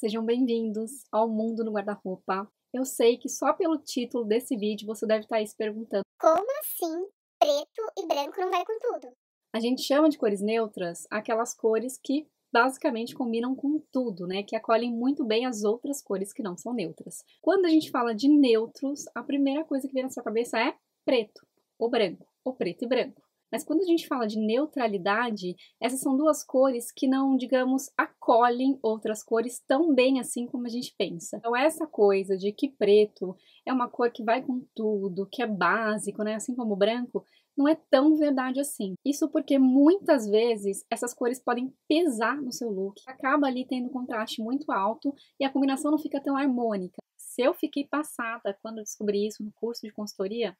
sejam bem-vindos ao Mundo no Guarda-Roupa. Eu sei que só pelo título desse vídeo você deve estar aí se perguntando: Como assim preto e branco não vai com tudo? A gente chama de cores neutras aquelas cores que basicamente combinam com tudo, né? Que acolhem muito bem as outras cores que não são neutras. Quando a gente fala de neutros, a primeira coisa que vem na sua cabeça é preto ou branco, ou preto e branco. Mas quando a gente fala de neutralidade, essas são duas cores que não, digamos, acolhem outras cores tão bem assim como a gente pensa. Então, essa coisa de que preto é uma cor que vai com tudo, que é básico, né? Assim como branco, não é tão verdade assim. Isso porque muitas vezes essas cores podem pesar no seu look, acaba ali tendo um contraste muito alto e a combinação não fica tão harmônica. Se eu fiquei passada quando descobri isso no curso de consultoria,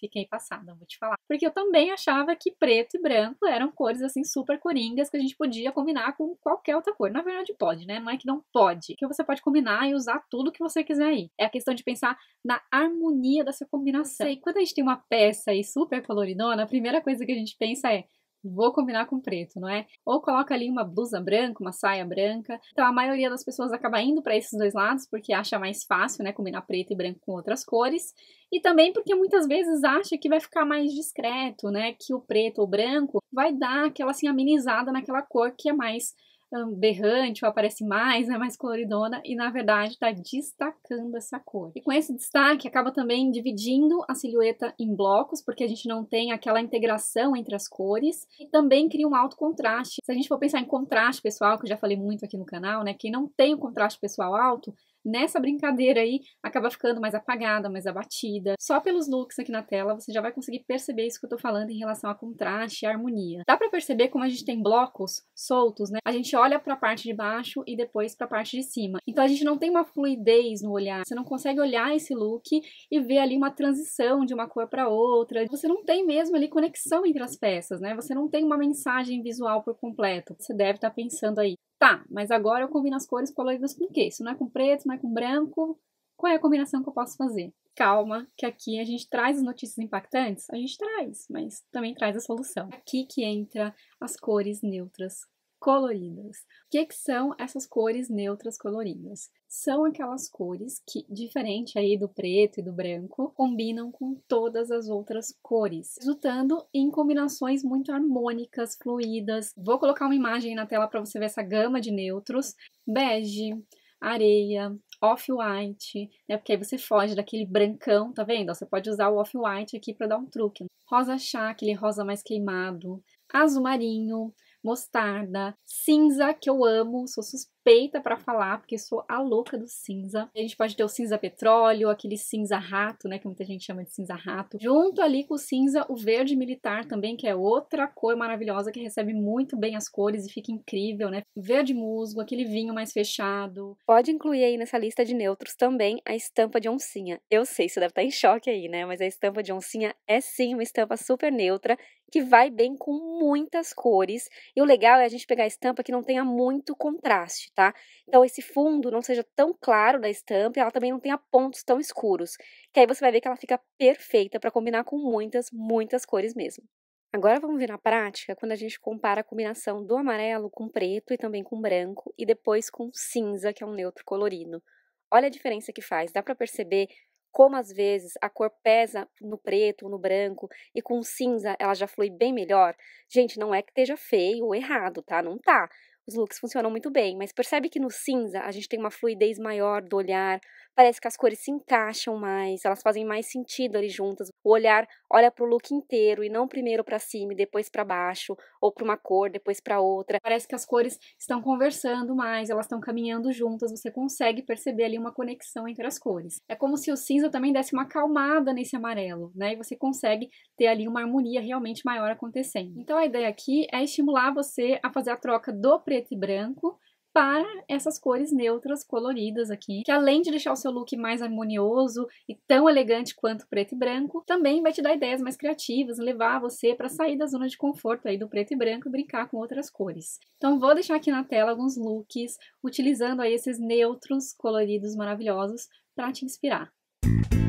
Fiquei passada, vou te falar. Porque eu também achava que preto e branco eram cores assim super coringas que a gente podia combinar com qualquer outra cor. Na verdade, pode, né? Não é que não pode. Que você pode combinar e usar tudo que você quiser aí. É a questão de pensar na harmonia dessa combinação. E quando a gente tem uma peça aí super coloridona, a primeira coisa que a gente pensa é vou combinar com preto, não é? Ou coloca ali uma blusa branca, uma saia branca. Então a maioria das pessoas acaba indo para esses dois lados porque acha mais fácil, né, combinar preto e branco com outras cores. E também porque muitas vezes acha que vai ficar mais discreto, né, que o preto ou branco vai dar aquela assim amenizada naquela cor que é mais Hum, berrante ou aparece mais, né, mais coloridona, e na verdade está destacando essa cor. E com esse destaque acaba também dividindo a silhueta em blocos, porque a gente não tem aquela integração entre as cores, e também cria um alto contraste. Se a gente for pensar em contraste pessoal, que eu já falei muito aqui no canal, né, quem não tem o contraste pessoal alto, nessa brincadeira aí acaba ficando mais apagada, mais abatida. Só pelos looks aqui na tela você já vai conseguir perceber isso que eu tô falando em relação a contraste e harmonia. Dá para perceber como a gente tem blocos soltos, né? A gente olha para a parte de baixo e depois para a parte de cima. Então a gente não tem uma fluidez no olhar. Você não consegue olhar esse look e ver ali uma transição de uma cor para outra. Você não tem mesmo ali conexão entre as peças, né? Você não tem uma mensagem visual por completo. Você deve estar tá pensando aí, Tá, mas agora eu combino as cores coloridas com o quê? Isso não é com preto, não é com branco. Qual é a combinação que eu posso fazer? Calma, que aqui a gente traz as notícias impactantes? A gente traz, mas também traz a solução. Aqui que entra as cores neutras coloridas. O que, que, são essas cores neutras coloridas? São aquelas cores que, diferente aí do preto e do branco, combinam com todas as outras cores, resultando em combinações muito harmônicas, fluídas. Vou colocar uma imagem na tela para você ver essa gama de neutros: bege, areia, off-white, né? Porque aí você foge daquele brancão, tá vendo? Você pode usar o off-white aqui para dar um truque. Rosa chá, aquele rosa mais queimado, azul marinho, mostarda, cinza, que eu amo, sou suspeita suspeita para falar, porque sou a louca do cinza. A gente pode ter o cinza petróleo, aquele cinza rato, né, que muita gente chama de cinza rato. Junto ali com o cinza, o verde militar também, que é outra cor maravilhosa que recebe muito bem as cores e fica incrível, né? Verde musgo, aquele vinho mais fechado. Pode incluir aí nessa lista de neutros também a estampa de oncinha. Eu sei, você deve estar tá em choque aí, né? Mas a estampa de oncinha é sim uma estampa super neutra que vai bem com muitas cores. E o legal é a gente pegar a estampa que não tenha muito contraste tá? Então esse fundo não seja tão claro da estampa e ela também não tenha pontos tão escuros, que aí você vai ver que ela fica perfeita para combinar com muitas, muitas cores mesmo. Agora vamos ver na prática quando a gente compara a combinação do amarelo com preto e também com branco e depois com cinza, que é um neutro colorido. Olha a diferença que faz, dá para perceber como às vezes a cor pesa no preto, ou no branco e com cinza ela já flui bem melhor. Gente, não é que esteja feio ou errado, tá? Não tá os looks funcionam muito bem, mas percebe que no cinza a gente tem uma fluidez maior do olhar, parece que as cores se encaixam mais, elas fazem mais sentido ali juntas. O olhar olha para o look inteiro e não primeiro para cima e depois para baixo, ou para uma cor, depois para outra. Parece que as cores estão conversando mais, elas estão caminhando juntas, você consegue perceber ali uma conexão entre as cores. É como se o cinza também desse uma calmada nesse amarelo, né? E você consegue ter ali uma harmonia realmente maior acontecendo. Então a ideia aqui é estimular você a fazer a troca do preto e branco para essas cores neutras, coloridas aqui, que além de deixar o seu look mais harmonioso e tão elegante quanto preto e branco, também vai te dar ideias mais criativas, levar você para sair da zona de conforto aí do preto e branco e brincar com outras cores. Então vou deixar aqui na tela alguns looks utilizando aí esses neutros coloridos maravilhosos para te inspirar. Música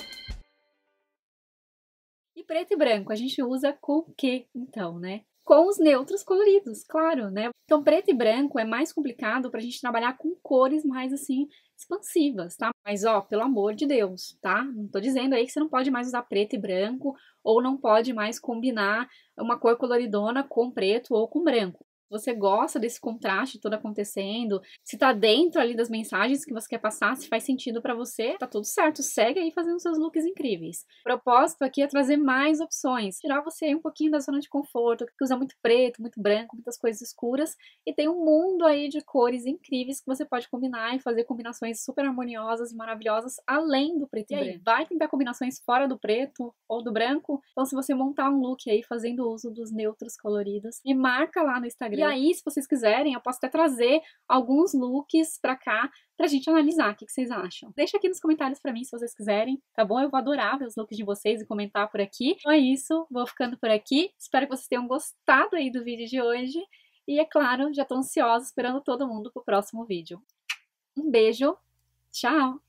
preto e branco, a gente usa com o que, então, né? Com os neutros coloridos, claro, né? Então, preto e branco é mais complicado para a gente trabalhar com cores mais assim expansivas, tá? Mas ó, pelo amor de Deus, tá? Não tô dizendo aí que você não pode mais usar preto e branco ou não pode mais combinar uma cor coloridona com preto ou com branco você gosta desse contraste todo acontecendo, se tá dentro ali das mensagens que você quer passar, se faz sentido para você, tá tudo certo, segue aí fazendo seus looks incríveis. O propósito aqui é trazer mais opções, tirar você aí um pouquinho da zona de conforto, que usa muito preto, muito branco, muitas coisas escuras, e tem um mundo aí de cores incríveis que você pode combinar e fazer combinações super harmoniosas e maravilhosas além do preto e, e aí, branco. Vai tentar combinações fora do preto ou do branco. Então, se você montar um look aí fazendo uso dos neutros coloridos, e marca lá no Instagram e aí, se vocês quiserem, eu posso até trazer alguns looks pra cá pra gente analisar. O que, que vocês acham? Deixa aqui nos comentários pra mim se vocês quiserem, tá bom? Eu vou adorar ver os looks de vocês e comentar por aqui. Então é isso, vou ficando por aqui. Espero que vocês tenham gostado aí do vídeo de hoje. E é claro, já tô ansiosa esperando todo mundo pro próximo vídeo. Um beijo, tchau!